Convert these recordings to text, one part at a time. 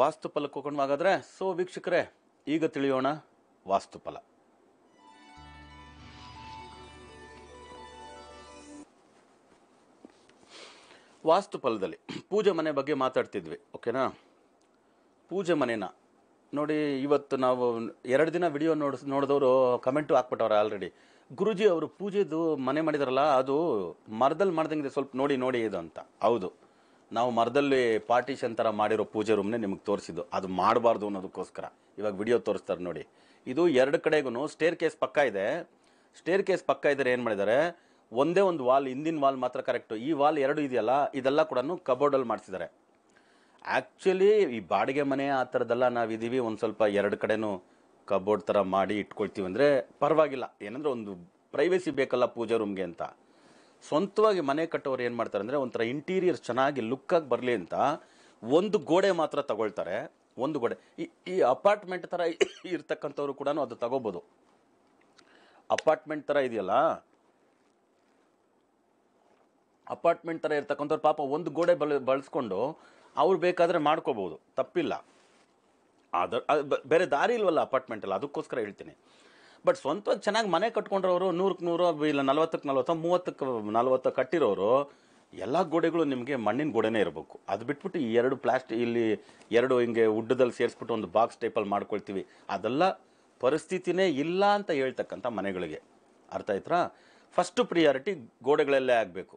ವಾಸ್ತು ಫಲಕ್ಕೆ ಹೋಗೋಣ ಹಾಗಾದರೆ ಸೊ ವೀಕ್ಷಕರೇ ಈಗ ತಿಳಿಯೋಣ ವಾಸ್ತುಫಲ ವಾಸ್ತುಫಲದಲ್ಲಿ ಪೂಜೆ ಮನೆ ಬಗ್ಗೆ ಮಾತಾಡ್ತಿದ್ವಿ ಓಕೆನಾ ಪೂಜೆ ಮನೆನ ನೋಡಿ ಇವತ್ತು ನಾವು ಎರಡು ದಿನ ವಿಡಿಯೋ ನೋಡಿಸ್ ನೋಡಿದವರು ಕಮೆಂಟು ಹಾಕ್ಬಿಟ್ಟವ್ರೆ ಆಲ್ರೆಡಿ ಗುರುಜಿ ಅವರು ಪೂಜೆದು ಮನೆ ಮಾಡಿದಾರಲ್ಲ ಅದು ಮರದಲ್ಲಿ ಮಾಡ್ದಂಗಿದೆ ಸ್ವಲ್ಪ ನೋಡಿ ನೋಡಿ ಇದು ಅಂತ ಹೌದು ನಾವು ಮರದಲ್ಲಿ ಪಾರ್ಟಿಷನ್ ಥರ ಮಾಡಿರೋ ಪೂಜೆ ರೂಮ್ನೇ ನಿಮಗೆ ತೋರಿಸಿದ್ದು ಅದು ಮಾಡಬಾರ್ದು ಅನ್ನೋದಕ್ಕೋಸ್ಕರ ಇವಾಗ ವಿಡಿಯೋ ತೋರಿಸ್ತಾರೆ ನೋಡಿ ಇದು ಎರಡು ಕಡೆಗೂ ಸ್ಟೇರ್ ಕೇಸ್ ಪಕ್ಕ ಇದೆ ಸ್ಟೇರ್ ಕೇಸ್ ಪಕ್ಕ ಇದ್ದರೆ ಏನು ಮಾಡಿದ್ದಾರೆ ಒಂದೇ ಒಂದು ವಾಲ್ ಹಿಂದಿನ ವಾಲ್ ಮಾತ್ರ ಕರೆಕ್ಟು ಈ ವಾಲ್ ಎರಡು ಇದೆಯಲ್ಲ ಇದೆಲ್ಲ ಕೂಡ ಕಬೋರ್ಡಲ್ಲಿ ಮಾಡಿಸಿದ್ದಾರೆ ಆ್ಯಕ್ಚುಲಿ ಈ ಬಾಡಿಗೆ ಮನೆ ಆ ಥರದ್ದೆಲ್ಲ ನಾವು ಇದೀವಿ ಒಂದು ಸ್ವಲ್ಪ ಎರಡು ಕಡೆನೂ ಕಬೋರ್ಡ್ ಥರ ಮಾಡಿ ಇಟ್ಕೊಳ್ತೀವಿ ಅಂದರೆ ಪರವಾಗಿಲ್ಲ ಏನಂದರೆ ಒಂದು ಪ್ರೈವೇಸಿ ಬೇಕಲ್ಲ ಪೂಜಾ ರೂಮ್ಗೆ ಅಂತ ಸ್ವಂತವಾಗಿ ಮನೆ ಕಟ್ಟೋರು ಏನು ಮಾಡ್ತಾರೆ ಅಂದರೆ ಒಂಥರ ಇಂಟೀರಿಯರ್ಸ್ ಚೆನ್ನಾಗಿ ಲುಕ್ಕಾಗಿ ಬರಲಿ ಅಂತ ಒಂದು ಗೋಡೆ ಮಾತ್ರ ತಗೊಳ್ತಾರೆ ಒಂದು ಗೋಡೆ ಈ ಈ ಅಪಾರ್ಟ್ಮೆಂಟ್ ಥರ ಇರ್ತಕ್ಕಂಥವ್ರು ಕೂಡ ಅದು ತಗೋಬೋದು ಅಪಾರ್ಟ್ಮೆಂಟ್ ಥರ ಇದೆಯಲ್ಲ ಅಪಾರ್ಟ್ಮೆಂಟ್ ಥರ ಇರ್ತಕ್ಕಂಥವ್ರು ಪಾಪ ಒಂದು ಗೋಡೆ ಬಳ ಬಳಸ್ಕೊಂಡು ಅವ್ರು ಬೇಕಾದರೆ ಮಾಡ್ಕೋಬೋದು ತಪ್ಪಿಲ್ಲ ಅದರ ಬೇರೆ ದಾರಿ ಇಲ್ವಲ್ಲ ಅಪಾರ್ಟ್ಮೆಂಟಲ್ಲ ಅದಕ್ಕೋಸ್ಕರ ಹೇಳ್ತೀನಿ ಬಟ್ ಸ್ವಂತ ಚೆನ್ನಾಗಿ ಮನೆ ಕಟ್ಕೊಂಡ್ರವರು ನೂರಕ್ಕೆ ನೂರು ಇಲ್ಲ ನಲ್ವತ್ತಕ್ಕೆ ನಲ್ವತ್ತ ಮೂವತ್ತಕ್ಕೆ ನಲ್ವತ್ತು ಕಟ್ಟಿರೋರು ಎಲ್ಲ ಗೋಡೆಗಳು ನಿಮಗೆ ಮಣ್ಣಿನ ಗೋಡೆನೇ ಇರಬೇಕು ಅದು ಬಿಟ್ಬಿಟ್ಟು ಈ ಎರಡು ಪ್ಲಾಸ್ಟಿಕ್ ಇಲ್ಲಿ ಎರಡು ಹಿಂಗೆ ಉಡ್ಡದಲ್ಲಿ ಸೇರಿಸ್ಬಿಟ್ಟು ಒಂದು ಬಾಕ್ಸ್ ಟೈಪಲ್ಲಿ ಮಾಡ್ಕೊಳ್ತೀವಿ ಅದೆಲ್ಲ ಪರಿಸ್ಥಿತಿನೇ ಇಲ್ಲ ಅಂತ ಹೇಳ್ತಕ್ಕಂಥ ಮನೆಗಳಿಗೆ ಅರ್ಥ ಆಯ್ತಾ ಫಸ್ಟು ಪ್ರಿಯಾರಿಟಿ ಗೋಡೆಗಳಲ್ಲೇ ಆಗಬೇಕು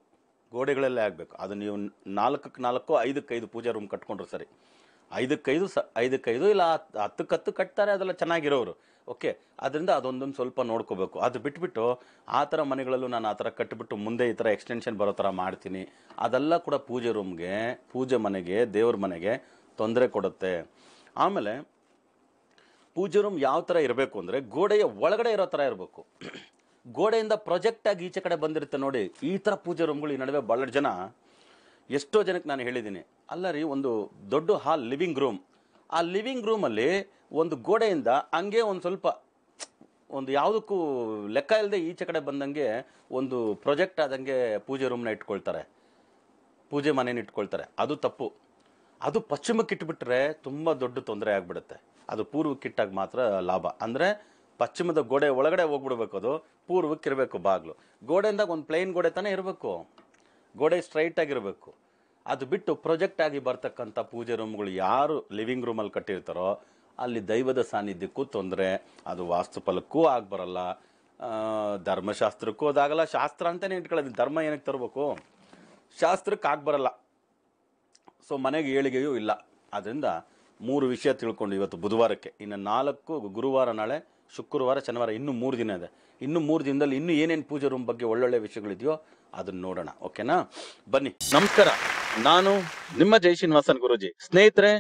ಗೋಡೆಗಳಲ್ಲೇ ಆಗಬೇಕು ಅದು ನೀವು ನಾಲ್ಕಕ್ಕೆ ನಾಲ್ಕು ಐದು ಪೂಜಾ ರೂಮ್ ಕಟ್ಕೊಂಡ್ರು ಸರಿ ಐದು ಸ ಐದು ಇಲ್ಲ ಹತ್ತು ಹತ್ತಕ್ಕೆ ಹತ್ತು ಕಟ್ತಾರೆ ಅದೆಲ್ಲ ಚೆನ್ನಾಗಿರೋರು ಓಕೆ ಅದರಿಂದ ಅದೊಂದೊಂದು ಸ್ವಲ್ಪ ನೋಡ್ಕೋಬೇಕು ಅದು ಬಿಟ್ಬಿಟ್ಟು ಆ ಥರ ಮನೆಗಳಲ್ಲೂ ನಾನು ಆ ಥರ ಕಟ್ಟಿಬಿಟ್ಟು ಮುಂದೆ ಈ ಥರ ಎಕ್ಸ್ಟೆನ್ಷನ್ ಬರೋ ಥರ ಮಾಡ್ತೀನಿ ಅದೆಲ್ಲ ಕೂಡ ಪೂಜೆ ರೂಮ್ಗೆ ಪೂಜೆ ಮನೆಗೆ ದೇವ್ರ ಮನೆಗೆ ತೊಂದರೆ ಕೊಡುತ್ತೆ ಆಮೇಲೆ ಪೂಜೆ ರೂಮ್ ಯಾವ ಥರ ಇರಬೇಕು ಅಂದರೆ ಗೋಡೆಯ ಒಳಗಡೆ ಇರೋ ಥರ ಇರಬೇಕು ಗೋಡೆಯಿಂದ ಪ್ರೊಜೆಕ್ಟಾಗಿ ಈಚೆ ಕಡೆ ಬಂದಿರುತ್ತೆ ನೋಡಿ ಈ ಥರ ಪೂಜೆ ರೂಮ್ಗಳು ಈ ನಡುವೆ ಭಾಳ ಜನ ಎಷ್ಟೋ ಜನಕ್ಕೆ ನಾನು ಹೇಳಿದ್ದೀನಿ ಅಲ್ಲ ರೀ ಒಂದು ದೊಡ್ಡ ಹಾಲ್ ಲಿವಿಂಗ್ ರೂಮ್ ಆ ಲಿವಿಂಗ್ ರೂಮಲ್ಲಿ ಒಂದು ಗೋಡೆಯಿಂದ ಹಂಗೆ ಒಂದು ಸ್ವಲ್ಪ ಒಂದು ಯಾವುದಕ್ಕೂ ಲೆಕ್ಕ ಇಲ್ಲದೆ ಈಚೆ ಕಡೆ ಬಂದಂಗೆ ಒಂದು ಪ್ರೊಜೆಕ್ಟ್ ಆದಂಗೆ ಪೂಜೆ ರೂಮ್ನ ಇಟ್ಕೊಳ್ತಾರೆ ಪೂಜೆ ಮನೇನ ಇಟ್ಕೊಳ್ತಾರೆ ಅದು ತಪ್ಪು ಅದು ಪಶ್ಚಿಮಕ್ಕೆ ಇಟ್ಬಿಟ್ರೆ ತುಂಬ ದೊಡ್ಡ ತೊಂದರೆ ಆಗಿಬಿಡುತ್ತೆ ಅದು ಪೂರ್ವಕ್ಕೆ ಇಟ್ಟಾಗ ಮಾತ್ರ ಲಾಭ ಅಂದರೆ ಪಶ್ಚಿಮದ ಗೋಡೆ ಒಳಗಡೆ ಹೋಗ್ಬಿಡ್ಬೇಕು ಅದು ಪೂರ್ವಕ್ಕೆ ಇರಬೇಕು ಬಾಗಿಲು ಗೋಡೆಯಿಂದಾಗ ಒಂದು ಪ್ಲೇನ್ ಗೋಡೆ ತಾನೇ ಇರಬೇಕು ಗೋಡೆ ಸ್ಟ್ರೈಟಾಗಿರಬೇಕು ಅದು ಬಿಟ್ಟು ಪ್ರೊಜೆಕ್ಟ್ ಆಗಿ ಬರ್ತಕ್ಕಂಥ ಪೂಜೆ ರೂಮ್ಗಳು ಯಾರು ಲಿವಿಂಗ್ ರೂಮಲ್ಲಿ ಕಟ್ಟಿರ್ತಾರೋ ಅಲ್ಲಿ ದೈವದ ಸಾನ್ನಿಧ್ಯಕ್ಕೂ ತೊಂದರೆ ಅದು ವಾಸ್ತುಫಲಕ್ಕೂ ಆಗಬರಲ್ಲ ಧರ್ಮಶಾಸ್ತ್ರಕ್ಕೂ ಅದಾಗಲ್ಲ ಶಾಸ್ತ್ರ ಅಂತಲೇ ಇಟ್ಕೊಳ್ಳೋದು ಧರ್ಮ ಏನಕ್ಕೆ ತರಬೇಕು ಶಾಸ್ತ್ರಕ್ಕೆ ಆಗ್ಬರಲ್ಲ ಸೊ ಮನೆಗೆ ಏಳಿಗೆಯೂ ಇಲ್ಲ ಆದ್ದರಿಂದ ಮೂರು ವಿಷಯ ತಿಳ್ಕೊಂಡು ಇವತ್ತು ಬುಧವಾರಕ್ಕೆ ಇನ್ನು ನಾಲ್ಕು ಗುರುವಾರ ನಾಳೆ ಶುಕ್ರವಾರ ಶನಿವಾರ ಇನ್ನೂ ಮೂರು ದಿನ ಇದೆ ಇನ್ನೂ ಮೂರು ದಿನದಲ್ಲಿ ಇನ್ನೂ ಏನೇನು ಪೂಜೆ ರೂಮ್ ಬಗ್ಗೆ ಒಳ್ಳೊಳ್ಳೆ ವಿಷಯಗಳಿದೆಯೋ ಅದನ್ನು ನೋಡೋಣ ಓಕೆನಾ ಬನ್ನಿ ನಮಸ್ಕಾರ ನಾನು ನಿಮ್ಮ ಜೈ ಶ್ರೀನಿವಾಸನ್ ಗುರುಜಿ ಸ್ನೇಹಿತರೆ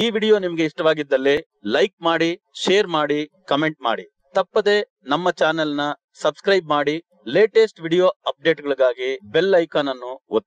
ಈ ವಿಡಿಯೋ ನಿಮ್ಗೆ ಇಷ್ಟವಾಗಿದ್ದಲ್ಲಿ ಲೈಕ್ ಮಾಡಿ ಶೇರ್ ಮಾಡಿ ಕಮೆಂಟ್ ಮಾಡಿ ತಪ್ಪದೆ ನಮ್ಮ ಚಾನೆಲ್ ನ ಸಬ್ಸ್ಕ್ರೈಬ್ ಮಾಡಿ ಲೇಟೆಸ್ಟ್ ವಿಡಿಯೋ ಅಪ್ಡೇಟ್ಗಳಿಗಾಗಿ ಬೆಲ್ ಐಕಾನ್ ಅನ್ನು ಒತ್ತಿ